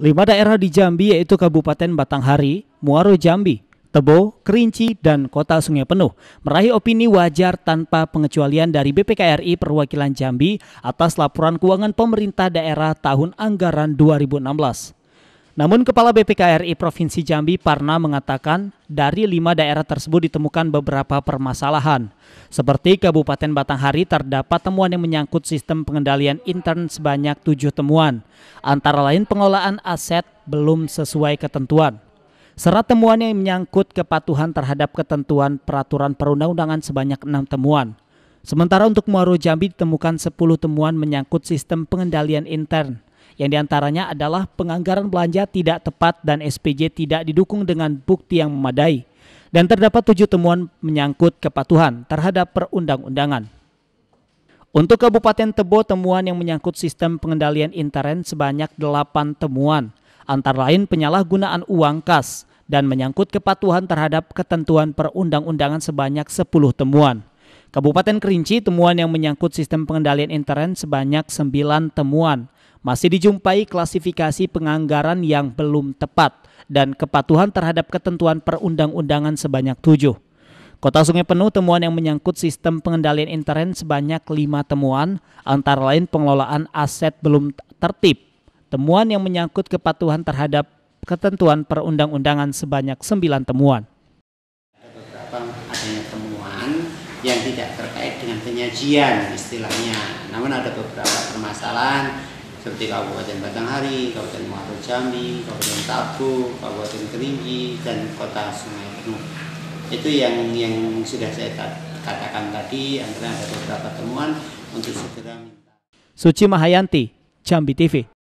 Lima daerah di Jambi yaitu Kabupaten Batanghari, Muaro Jambi, Tebo, Kerinci, dan Kota Sungai Penuh meraih opini wajar tanpa pengecualian dari BPKRI Perwakilan Jambi atas laporan keuangan pemerintah daerah tahun anggaran 2016. Namun Kepala BPKRI Provinsi Jambi Parna mengatakan dari lima daerah tersebut ditemukan beberapa permasalahan. Seperti Kabupaten Batanghari terdapat temuan yang menyangkut sistem pengendalian intern sebanyak tujuh temuan. Antara lain pengelolaan aset belum sesuai ketentuan. Serat temuan yang menyangkut kepatuhan terhadap ketentuan peraturan perundang-undangan sebanyak enam temuan. Sementara untuk Muaro Jambi ditemukan 10 temuan menyangkut sistem pengendalian intern yang diantaranya adalah penganggaran belanja tidak tepat dan SPJ tidak didukung dengan bukti yang memadai. Dan terdapat tujuh temuan menyangkut kepatuhan terhadap perundang-undangan. Untuk Kabupaten Tebo, temuan yang menyangkut sistem pengendalian intern sebanyak delapan temuan, antara lain penyalahgunaan uang kas dan menyangkut kepatuhan terhadap ketentuan perundang-undangan sebanyak sepuluh temuan. Kabupaten Kerinci, temuan yang menyangkut sistem pengendalian intern sebanyak sembilan temuan, masih dijumpai klasifikasi penganggaran yang belum tepat dan kepatuhan terhadap ketentuan perundang-undangan sebanyak tujuh. Kota Sungai Penuh temuan yang menyangkut sistem pengendalian internet sebanyak lima temuan, antara lain pengelolaan aset belum tertib, temuan yang menyangkut kepatuhan terhadap ketentuan perundang-undangan sebanyak sembilan temuan. Beberapa adanya temuan yang tidak terkait dengan penyajian istilahnya, namun ada beberapa permasalahan seperti Kabupaten Batanghari, Kabupaten Muaro Jambi, Kabupaten Tabu, Kabupaten Kerinci dan Kota Sungai Penuh. Itu yang yang sudah saya katakan tadi antara ada beberapa temuan untuk segera minta. Suci Mahayanti, Jambi TV.